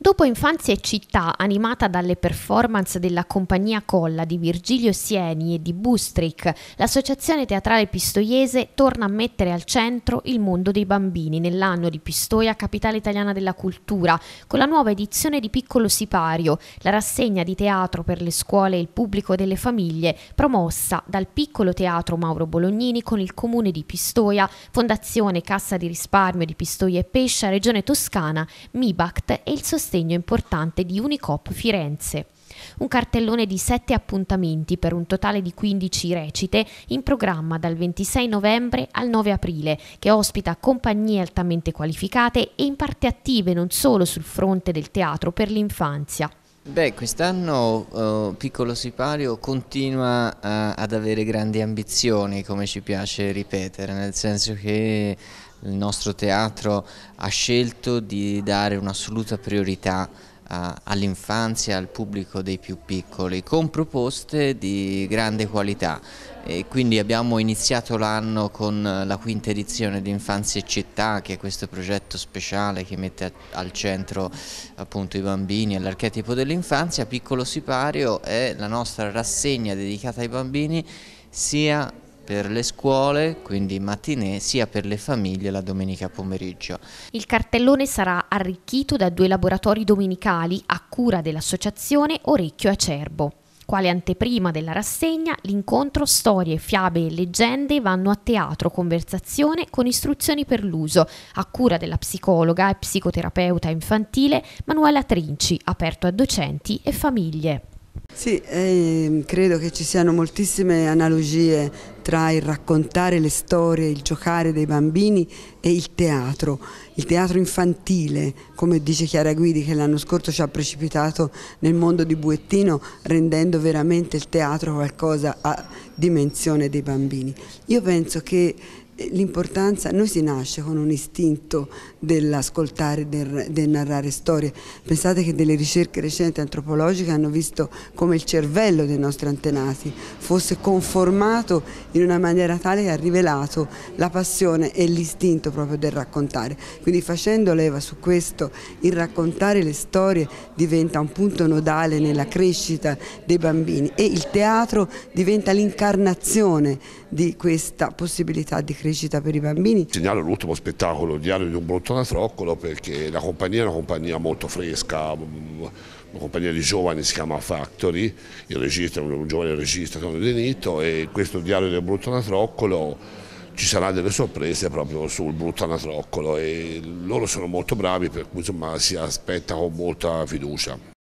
Dopo Infanzia e Città, animata dalle performance della compagnia Colla di Virgilio Sieni e di Bustric, l'associazione teatrale pistoiese torna a mettere al centro il mondo dei bambini nell'anno di Pistoia, capitale italiana della cultura, con la nuova edizione di Piccolo Sipario, la rassegna di teatro per le scuole e il pubblico delle famiglie, promossa dal Piccolo Teatro Mauro Bolognini con il Comune di Pistoia, Fondazione Cassa di Risparmio di Pistoia e Pescia, Regione Toscana, MIBACT e il sostegno l'assegno importante di Unicop Firenze. Un cartellone di 7 appuntamenti per un totale di 15 recite in programma dal 26 novembre al 9 aprile, che ospita compagnie altamente qualificate e in parte attive non solo sul fronte del teatro per l'infanzia. Beh, quest'anno eh, Piccolo Sipario continua a, eh, ad avere grandi ambizioni, come ci piace ripetere, nel senso che il nostro teatro ha scelto di dare un'assoluta priorità eh, all'infanzia, al pubblico dei più piccoli, con proposte di grande qualità. E quindi abbiamo iniziato l'anno con la quinta edizione di Infanzia e Città, che è questo progetto speciale che mette al centro appunto, i bambini e l'archetipo dell'infanzia. Piccolo Sipario è la nostra rassegna dedicata ai bambini sia per le scuole, quindi mattinée, sia per le famiglie la domenica pomeriggio. Il cartellone sarà arricchito da due laboratori domenicali a cura dell'associazione Orecchio Acerbo. Quale anteprima della rassegna, l'incontro Storie, fiabe e leggende vanno a teatro, conversazione con istruzioni per l'uso, a cura della psicologa e psicoterapeuta infantile Manuela Trinci, aperto a docenti e famiglie. Sì, eh, credo che ci siano moltissime analogie tra il raccontare le storie, il giocare dei bambini e il teatro, il teatro infantile, come dice Chiara Guidi che l'anno scorso ci ha precipitato nel mondo di Buettino rendendo veramente il teatro qualcosa a dimensione dei bambini. Io penso che l'importanza, noi si nasce con un istinto dell'ascoltare, del, del, narrare storie. Pensate che delle ricerche recenti antropologiche hanno visto come il cervello dei nostri antenati fosse conformato in una maniera tale che ha rivelato la passione e l'istinto proprio del raccontare. Quindi facendo leva su questo, il raccontare le storie diventa un punto nodale nella crescita dei bambini e il teatro diventa l'incarnazione di questa possibilità di crescita crescita per i bambini. Segnalo l'ultimo spettacolo, il diario di un brutto natroccolo, perché la compagnia è una compagnia molto fresca, mm, una compagnia di giovani si chiama Factory, il regista è un, giovane regista, Antonio De Nitto, e questo diario del brutto natroccolo ci saranno delle sorprese proprio sul brutto natroccolo e loro sono molto bravi per cui insomma, si aspetta con molta fiducia.